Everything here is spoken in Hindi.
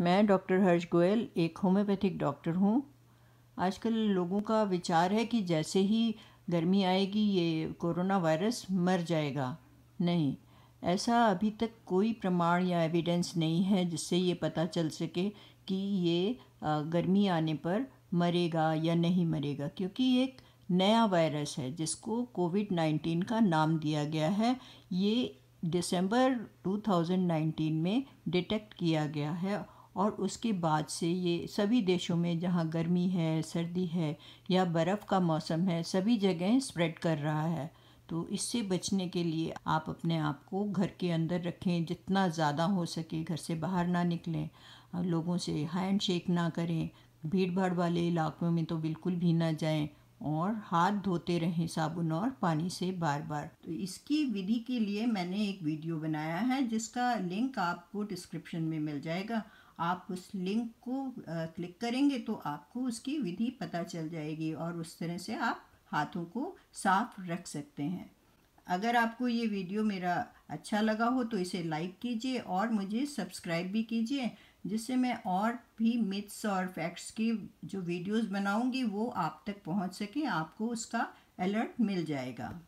मैं डॉक्टर हर्ष गोयल एक होम्योपैथिक डॉक्टर हूँ आजकल लोगों का विचार है कि जैसे ही गर्मी आएगी ये कोरोना वायरस मर जाएगा नहीं ऐसा अभी तक कोई प्रमाण या एविडेंस नहीं है जिससे ये पता चल सके कि ये गर्मी आने पर मरेगा या नहीं मरेगा क्योंकि एक नया वायरस है जिसको कोविड नाइन्टीन का नाम दिया गया है ये दिसंबर 2019 में डिटेक्ट किया गया है और उसके बाद से ये सभी देशों में जहाँ गर्मी है सर्दी है या बर्फ़ का मौसम है सभी जगह स्प्रेड कर रहा है तो इससे बचने के लिए आप अपने आप को घर के अंदर रखें जितना ज़्यादा हो सके घर से बाहर ना निकलें लोगों से हैंड शेक ना करें भीड़ भाड़ वाले इलाकों में तो बिल्कुल भी ना जाएं और हाथ धोते रहें साबुन और पानी से बार बार तो इसकी विधि के लिए मैंने एक वीडियो बनाया है जिसका लिंक आपको डिस्क्रिप्शन में मिल जाएगा आप उस लिंक को क्लिक करेंगे तो आपको उसकी विधि पता चल जाएगी और उस तरह से आप हाथों को साफ रख सकते हैं अगर आपको ये वीडियो मेरा अच्छा लगा हो तो इसे लाइक कीजिए और मुझे सब्सक्राइब भी कीजिए जिससे मैं और भी मिथ्स और फैक्ट्स की जो वीडियोस बनाऊंगी वो आप तक पहुंच सके आपको उसका अलर्ट मिल जाएगा